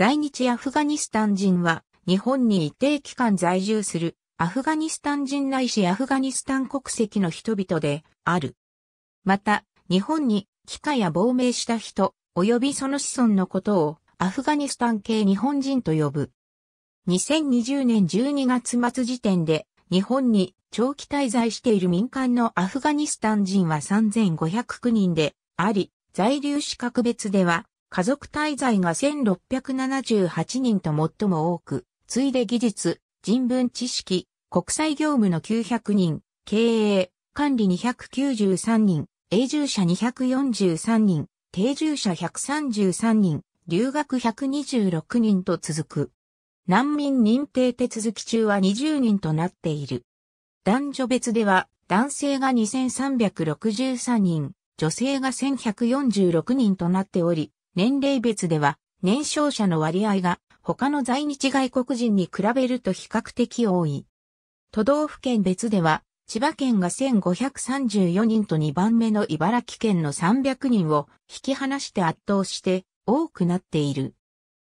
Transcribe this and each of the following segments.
在日アフガニスタン人は、日本に一定期間在住する、アフガニスタン人ないしアフガニスタン国籍の人々である。また、日本に帰化や亡命した人、及びその子孫のことを、アフガニスタン系日本人と呼ぶ。2020年12月末時点で、日本に長期滞在している民間のアフガニスタン人は3509人であり、在留資格別では家族滞在が1678人と最も多く、次いで技術、人文知識、国際業務の900人、経営、管理293人、永住者243人、定住者133人、留学126人と続く。難民認定手続き中は20人となっている。男女別では、男性が2363人、女性が1146人となっており、年齢別では、年少者の割合が他の在日外国人に比べると比較的多い。都道府県別では、千葉県が1534人と2番目の茨城県の300人を引き離して圧倒して多くなっている。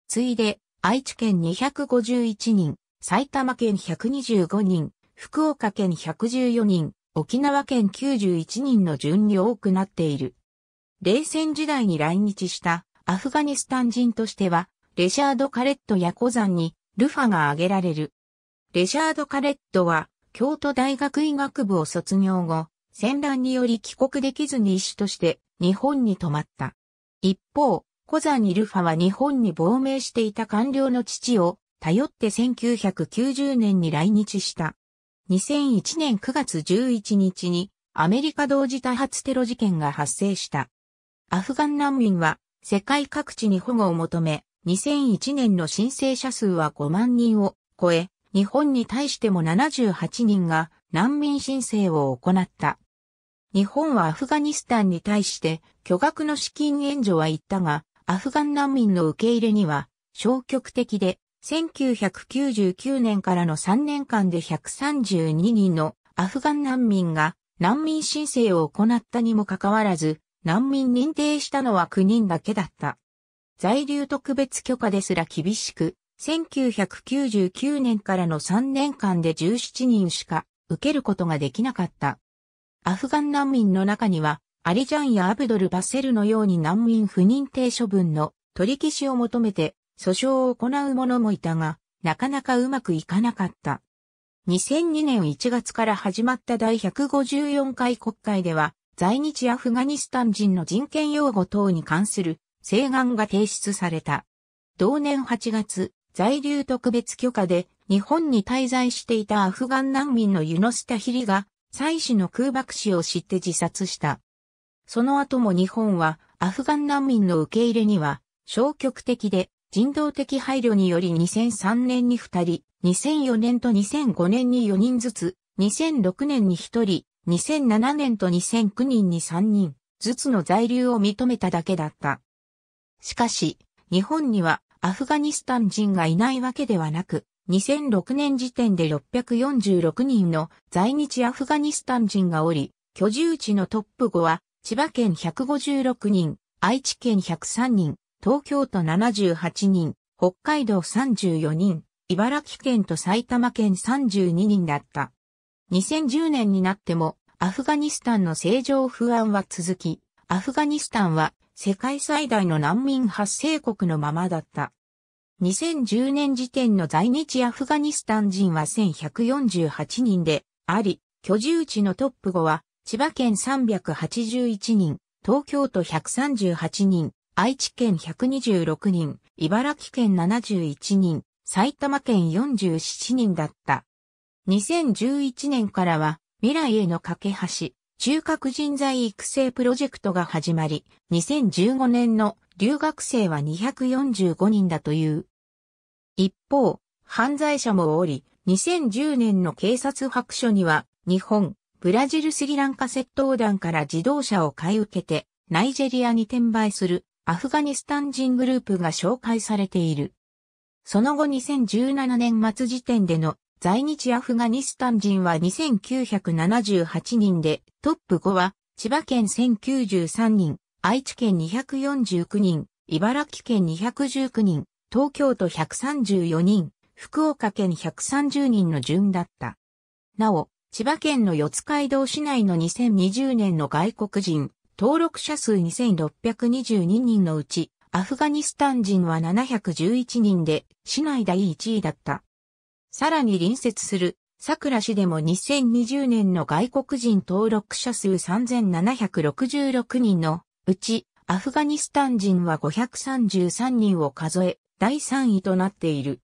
次いで、愛知県251人、埼玉県125人、福岡県114人、沖縄県91人の順に多くなっている。冷戦時代に来日したアフガニスタン人としては、レシャード・カレットやコザンに、ルファが挙げられる。レシャード・カレットは、京都大学医学部を卒業後、戦乱により帰国できずに医師として日本に泊まった。一方、コザニ・ルファは日本に亡命していた官僚の父を頼って1990年に来日した。2001年9月11日にアメリカ同時多発テロ事件が発生した。アフガン難民は世界各地に保護を求め、2001年の申請者数は5万人を超え、日本に対しても78人が難民申請を行った。日本はアフガニスタンに対して巨額の資金援助は言ったが、アフガン難民の受け入れには消極的で、1999年からの3年間で132人のアフガン難民が難民申請を行ったにもかかわらず、難民認定したのは9人だけだった。在留特別許可ですら厳しく、1999年からの3年間で17人しか受けることができなかった。アフガン難民の中には、アリジャンやアブドル・バセルのように難民不認定処分の取り消しを求めて訴訟を行う者もいたが、なかなかうまくいかなかった。2002年1月から始まった第154回国会では、在日アフガニスタン人の人権擁護等に関する請願が提出された。同年8月、在留特別許可で日本に滞在していたアフガン難民のユノスタヒリが、妻子の空爆死を知って自殺した。その後も日本はアフガン難民の受け入れには消極的で人道的配慮により2003年に2人、2004年と2005年に4人ずつ、2006年に1人、2007年と2009年に3人ずつの在留を認めただけだった。しかし、日本にはアフガニスタン人がいないわけではなく、2006年時点で646人の在日アフガニスタン人がおり、居住地のトップ5は千葉県156人、愛知県103人、東京都78人、北海道34人、茨城県と埼玉県32人だった。2010年になってもアフガニスタンの政情不安は続き、アフガニスタンは世界最大の難民発生国のままだった。2010年時点の在日アフガニスタン人は1148人であり、居住地のトップ5は千葉県381人、東京都138人、愛知県126人、茨城県71人、埼玉県47人だった。2011年からは未来への架け橋、中核人材育成プロジェクトが始まり、2015年の留学生は245人だという。一方、犯罪者もおり、2010年の警察白書には、日本、ブラジルスリランカ窃盗団から自動車を買い受けて、ナイジェリアに転売するアフガニスタン人グループが紹介されている。その後2017年末時点での在日アフガニスタン人は2978人で、トップ5は、千葉県1093人、愛知県249人、茨城県219人、東京都134人、福岡県130人の順だった。なお、千葉県の四街道市内の2020年の外国人、登録者数2622人のうち、アフガニスタン人は711人で、市内第1位だった。さらに隣接する桜市でも2020年の外国人登録者数3766人のうちアフガニスタン人は533人を数え第3位となっている。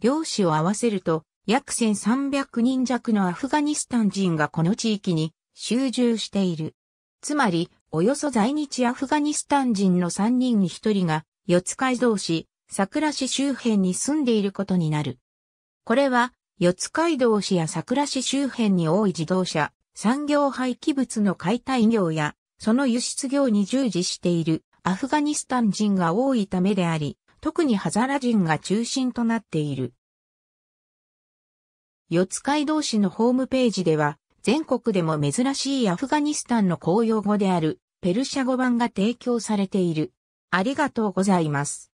両市を合わせると約1300人弱のアフガニスタン人がこの地域に集中している。つまり、およそ在日アフガニスタン人の3人に1人が四街道市、桜市周辺に住んでいることになる。これは、四街道市や桜市周辺に多い自動車、産業廃棄物の解体業や、その輸出業に従事しているアフガニスタン人が多いためであり、特にハザラ人が中心となっている。四街道市のホームページでは、全国でも珍しいアフガニスタンの公用語であるペルシャ語版が提供されている。ありがとうございます。